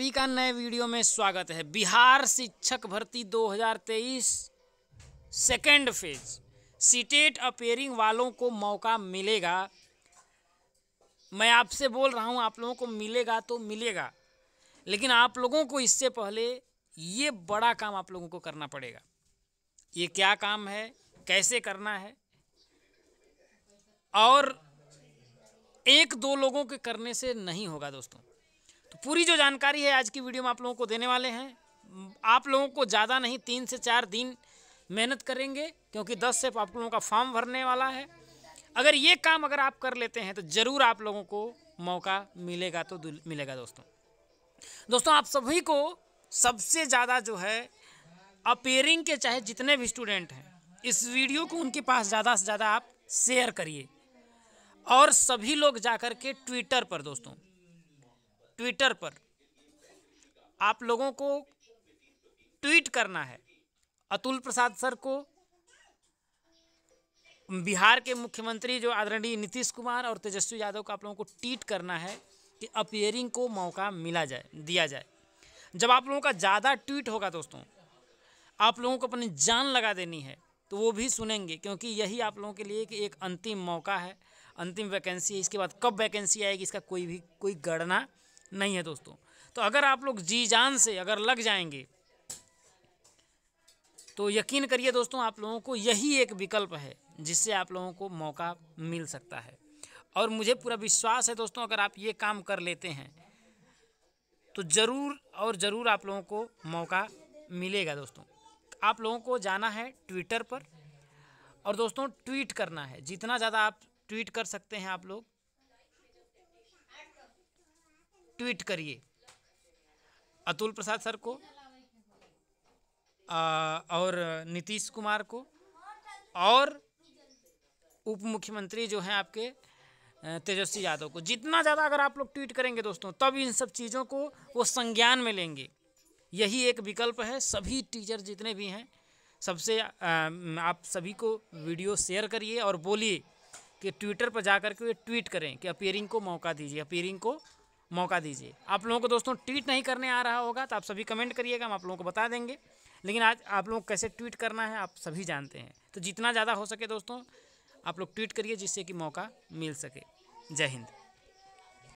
P का नए video में स्वागत है बिहार शिक्षक भर्ती 2023 हजार फेज सीटेट अपेयरिंग वालों को मौका मिलेगा मैं आपसे बोल रहा हूँ आप लोगों को मिलेगा तो मिलेगा लेकिन आप लोगों को इससे पहले ये बड़ा काम आप लोगों को करना पड़ेगा ये क्या काम है कैसे करना है और एक दो लोगों के करने से नहीं होगा दोस्तों तो पूरी जो जानकारी है आज की वीडियो में आप लोगों को देने वाले हैं आप लोगों को ज़्यादा नहीं तीन से चार दिन मेहनत करेंगे क्योंकि दस से आप लोगों का फॉर्म भरने वाला है अगर ये काम अगर आप कर लेते हैं तो ज़रूर आप लोगों को मौका मिलेगा तो मिलेगा दोस्तों दोस्तों आप सभी को सबसे ज़्यादा जो है अपेयरिंग के चाहे जितने भी स्टूडेंट हैं इस वीडियो को उनके पास ज़्यादा से ज़्यादा आप शेयर करिए और सभी लोग जा कर के ट्विटर पर दोस्तों ट्विटर पर आप लोगों को ट्वीट करना है अतुल प्रसाद सर को बिहार के मुख्यमंत्री जो आदरणीय नीतीश कुमार और तेजस्वी यादव को आप लोगों को ट्वीट करना है कि अपियरिंग को मौका मिला जाए दिया जाए जब आप लोगों का ज़्यादा ट्वीट होगा दोस्तों आप लोगों को अपनी जान लगा देनी है तो वो भी सुनेंगे क्योंकि यही आप लोगों के लिए कि एक अंतिम मौका है अंतिम वैकेंसी है इसके बाद कब वैकेंसी आएगी इसका कोई भी कोई गणना नहीं है दोस्तों तो अगर आप लोग जी जान से अगर लग जाएंगे तो यकीन करिए दोस्तों आप लोगों को यही एक विकल्प है जिससे आप लोगों को मौका मिल सकता है और मुझे पूरा विश्वास है दोस्तों अगर आप ये काम कर लेते हैं तो ज़रूर और ज़रूर आप लोगों को मौका मिलेगा दोस्तों आप लोगों को जाना है ट्विटर पर और दोस्तों ट्वीट करना है जितना ज़्यादा आप ट्वीट कर सकते हैं आप लोग ट्वीट करिए अतुल प्रसाद सर को और नीतीश कुमार को और उप मुख्यमंत्री जो हैं आपके तेजस्वी यादव को जितना ज़्यादा अगर आप लोग ट्वीट करेंगे दोस्तों तब इन सब चीज़ों को वो संज्ञान में लेंगे यही एक विकल्प है सभी टीचर जितने भी हैं सबसे आप सभी को वीडियो शेयर करिए और बोलिए कि ट्विटर पर जा के ट्वीट करें कि अपेयरिंग को मौका दीजिए अपेयरिंग को मौका दीजिए आप लोगों को दोस्तों ट्वीट नहीं करने आ रहा होगा तो आप सभी कमेंट करिएगा हम आप लोगों को बता देंगे लेकिन आज आप लोगों को कैसे ट्वीट करना है आप सभी जानते हैं तो जितना ज़्यादा हो सके दोस्तों आप लोग ट्वीट करिए जिससे कि मौका मिल सके जय हिंद